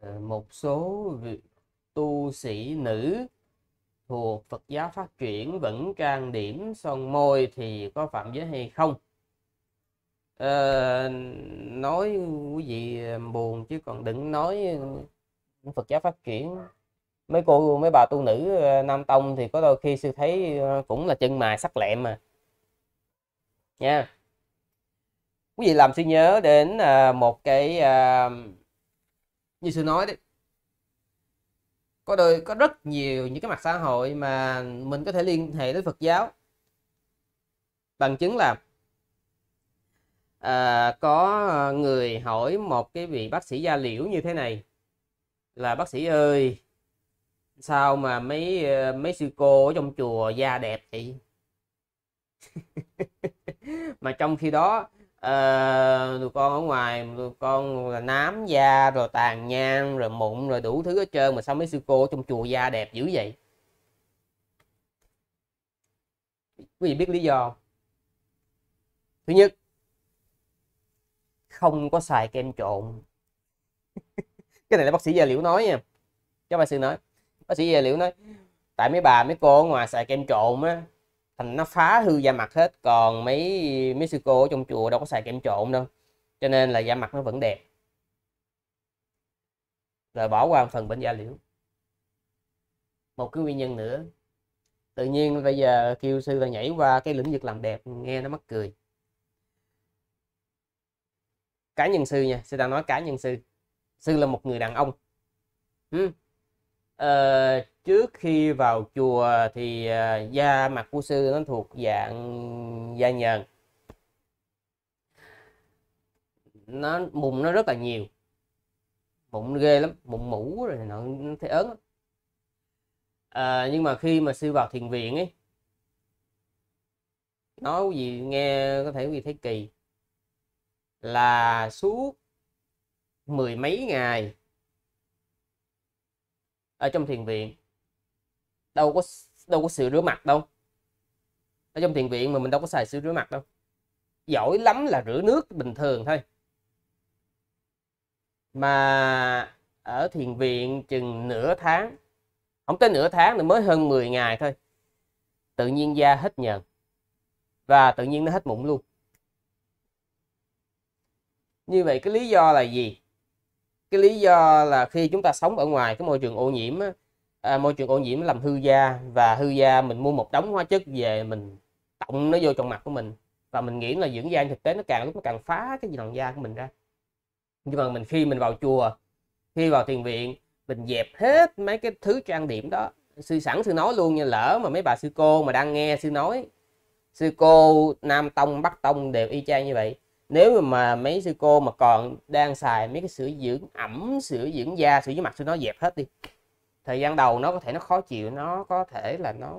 Ờ, một số vị tu sĩ nữ thuộc Phật giáo phát triển vẫn trang điểm son môi thì có phạm giới hay không? À, nói quý vị buồn chứ còn đừng nói Phật giáo phát triển mấy cô mấy bà tu nữ ờ, nam tông thì có đôi khi sư thấy cũng là chân mài sắc lẹm mà nha quý vị làm sư nhớ đến một cái như sư nói đấy có đời có rất nhiều những cái mặt xã hội mà mình có thể liên hệ đến Phật giáo bằng chứng là à, có người hỏi một cái vị bác sĩ da liễu như thế này là bác sĩ ơi sao mà mấy ờ, mấy sư cô ở trong chùa da đẹp vậy mà trong khi đó à, tụi con ở ngoài tụi con là nám da rồi tàn nhang rồi mụn rồi đủ thứ hết trơn mà sao mấy sư cô trong chùa da đẹp dữ vậy quý vị biết lý do thứ nhất không có xài kem trộn cái này là bác sĩ gia liễu nói nha các bác sĩ nói bác sĩ gia liễu nói tại mấy bà mấy cô ở ngoài xài kem trộn á thành nó phá hư da mặt hết còn mấy mấy sư cô ở trong chùa đâu có xài kem trộn đâu cho nên là da mặt nó vẫn đẹp rồi bỏ qua phần bệnh da liễu một cái nguyên nhân nữa tự nhiên bây giờ kêu sư là nhảy qua cái lĩnh vực làm đẹp nghe nó mắc cười cá nhân sư nha sư đang nói cá nhân sư sư là một người đàn ông Ờ, trước khi vào chùa thì à, da mặt của sư nó thuộc dạng da nhờn nó mụn nó rất là nhiều mụn ghê lắm mụn mũ rồi nó thấy ớn à, nhưng mà khi mà sư vào thiền viện ấy nói gì nghe có thể quý vị thấy kỳ là suốt mười mấy ngày ở trong thiền viện đâu có đâu có sự rửa mặt đâu ở trong thiền viện mà mình đâu có xài sữa rửa mặt đâu giỏi lắm là rửa nước bình thường thôi mà ở thiền viện chừng nửa tháng không tới nửa tháng nữa mới hơn 10 ngày thôi tự nhiên da hết nhờn và tự nhiên nó hết mụn luôn như vậy cái lý do là gì cái lý do là khi chúng ta sống ở ngoài cái môi trường ô nhiễm à, môi trường ô nhiễm làm hư da và hư da mình mua một đống hóa chất về mình cộng nó vô trong mặt của mình và mình nghĩ là dưỡng da thực tế nó càng lúc nó càng phá cái làn da của mình ra nhưng mà mình khi mình vào chùa khi vào thiền viện mình dẹp hết mấy cái thứ trang điểm đó sư sẵn sư nói luôn như lỡ mà mấy bà sư cô mà đang nghe sư nói sư cô nam tông bắc tông đều y chang như vậy nếu mà mấy sư cô mà còn đang xài mấy cái sữa dưỡng ẩm sữa dưỡng da sữa dưới mặt sữa nó dẹp hết đi thời gian đầu nó có thể nó khó chịu nó có thể là nó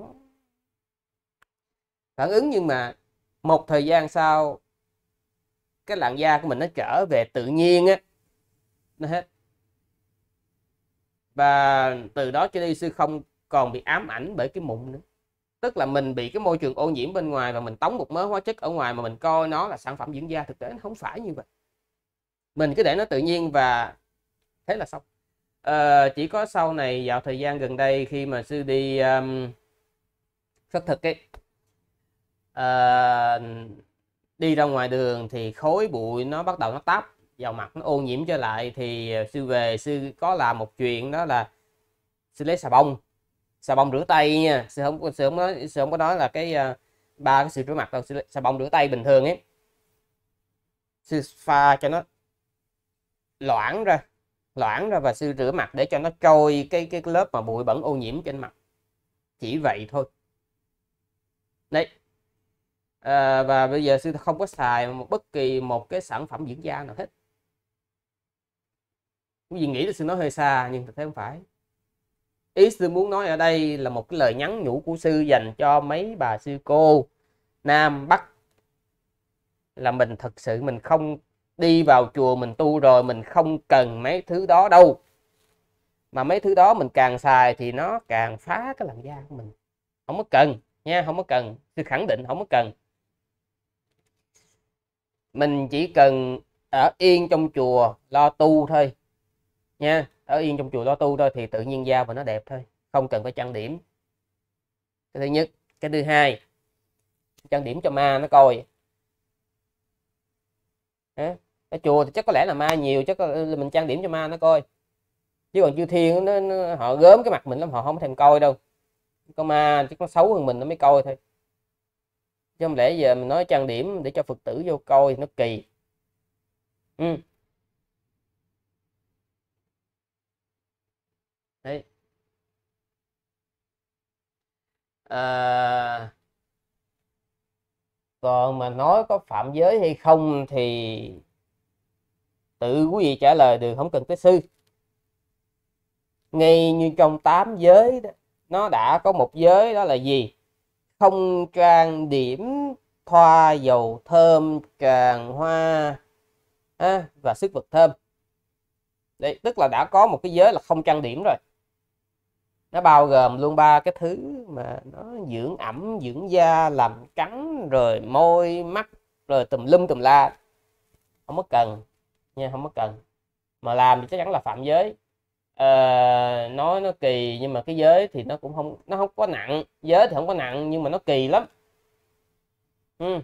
phản ứng nhưng mà một thời gian sau cái làn da của mình nó trở về tự nhiên á nó hết và từ đó cho đi sư không còn bị ám ảnh bởi cái mụn nữa tức là mình bị cái môi trường ô nhiễm bên ngoài và mình tống một mớ hóa chất ở ngoài mà mình coi nó là sản phẩm dưỡng da thực tế nó không phải như vậy mình cứ để nó tự nhiên và thế là xong à, chỉ có sau này dạo thời gian gần đây khi mà sư đi um, khất thực ấy à, đi ra ngoài đường thì khối bụi nó bắt đầu nó táp vào mặt nó ô nhiễm trở lại thì ờ, sư về sư có làm một chuyện đó là sư lấy xà bông xà bông rửa tay nha sư không sư không nói sư không có nói là cái à, ba cái sự rửa mặt đâu xà bông rửa tay bình thường ấy sư pha cho nó loãng ra loãng ra và sư rửa mặt để cho nó trôi cái cái lớp mà bụi bẩn ô nhiễm trên mặt chỉ vậy thôi đấy à, và bây giờ sư không có xài một bất kỳ một cái sản phẩm dưỡng da nào hết quý vị nghĩ là sư nói hơi xa nhưng thực tế không phải ý sư muốn nói ở đây là một cái lời nhắn nhủ của sư dành cho mấy bà sư cô nam bắc là mình thật sự mình không đi vào chùa mình tu rồi mình không cần mấy thứ đó đâu mà mấy thứ đó mình càng xài thì nó càng phá cái làn da của mình không có cần nha không có cần sư khẳng định không có cần mình chỉ cần ở yên trong chùa lo tu thôi nha ở yên trong chùa lo tu thôi thì tự nhiên da và nó đẹp thôi không cần phải trang điểm cái thứ nhất cái thứ hai trang điểm cho ma nó coi Hả? ở chùa thì chắc có lẽ là ma nhiều chắc là mình trang điểm cho ma nó coi chứ còn chư thiên nó, nó họ gớm cái mặt mình lắm họ không thèm coi đâu có ma chứ nó xấu hơn mình nó mới coi thôi chứ không lẽ giờ mình nói trang điểm để cho phật tử vô coi thì nó kỳ ừ. đấy à, còn mà nói có phạm giới hay không thì tự quý vị trả lời được không cần tới sư ngay như trong tám giới đó, nó đã có một giới đó là gì không trang điểm thoa dầu thơm tràn hoa à, và sức vật thơm Đấy, tức là đã có một cái giới là không trang điểm rồi nó bao gồm luôn ba cái thứ mà nó dưỡng ẩm dưỡng da làm trắng rồi môi mắt rồi tùm lum tùm la không có cần nha không có cần mà làm thì chắc chắn là phạm giới à, nói nó kỳ nhưng mà cái giới thì nó cũng không nó không có nặng giới thì không có nặng nhưng mà nó kỳ lắm ừ.